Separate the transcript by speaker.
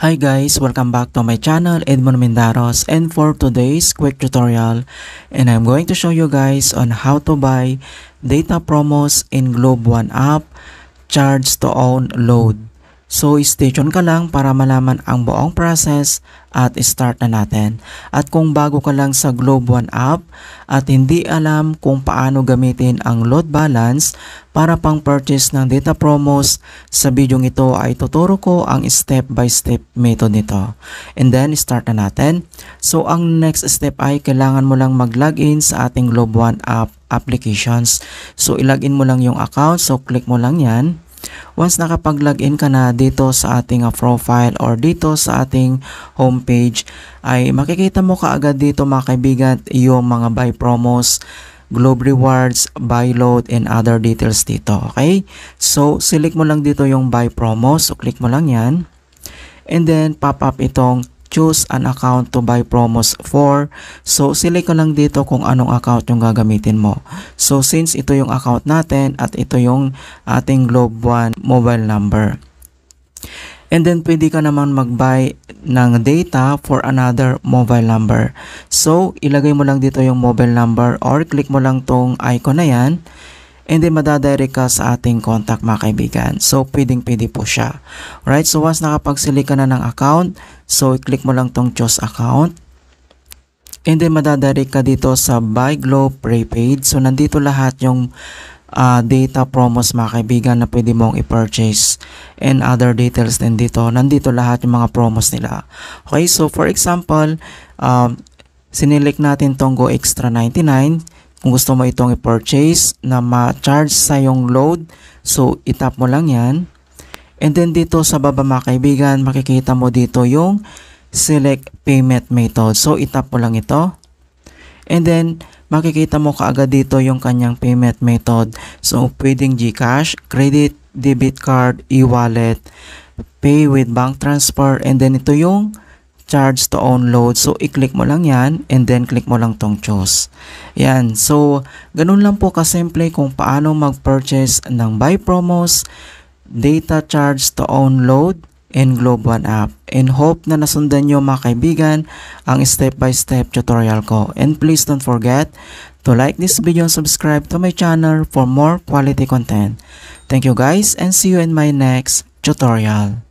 Speaker 1: Hi guys, welcome back to my channel Edmond Mendaros and for today's quick tutorial and I'm going to show you guys on how to buy data promos in Globe One app, charge to own load. So stay tuned ka lang para malaman ang buong process at start na natin. At kung bago ka lang sa Globe One app at hindi alam kung paano gamitin ang load balance para pang purchase ng data promos, sa video ito ay tuturo ko ang step by step method nito. And then start na natin. So ang next step ay kailangan mo lang mag-login sa ating Globe One app applications. So ilagin mo lang yung account. So click mo lang yan. Once nakapag-login ka na dito sa ating ah, profile or dito sa ating homepage ay makikita mo kaagad dito mga kaibigan yung mga buy promos Globe Rewards, Buy Load, and other details dito. Okay? So, select mo lang dito yung Buy promos So, click mo lang yan. And then, pop up itong choose an account to buy promos for. So, select ko lang dito kung anong account yung gagamitin mo. So, since ito yung account natin at ito yung ating Globe 1 mobile number. And then, pwede ka naman mag-buy ng data for another mobile number. So, ilagay mo lang dito yung mobile number or click mo lang tong icon na yan and then madadirect ka sa ating contact mga kaibigan. So, pwedeng pwede po siya. Alright, so once nakapagsili ka na ng account, so i-click mo lang tong choose account. And then madadirect ka dito sa Buy Globe Prepaid. So, nandito lahat yung uh, data promos mga kaibigan na pwede mong i-purchase and other details din dito. Nandito lahat yung mga promos nila. Okay, so for example, um, sinilik natin tong Go Extra 99. Kung gusto mo itong i-purchase na ma-charge sa iyong load, so itap mo lang yan. And then dito sa baba mga kaibigan, makikita mo dito yung select payment method. So itap mo lang ito. And then makikita mo kaagad dito yung kanyang payment method. So pwedeng GCash, credit, debit card, e-wallet, pay with bank transfer, and then ito yung charge to download. So, i-click mo lang yan and then click mo lang tong choose. Yan. So, ganun lang po kasimple kung paano mag-purchase ng buy promos, data charge to download, and Globe One app. And hope na nasundan nyo mga kaibigan ang step-by-step -step tutorial ko. And please don't forget to like this video and subscribe to my channel for more quality content. Thank you guys and see you in my next tutorial.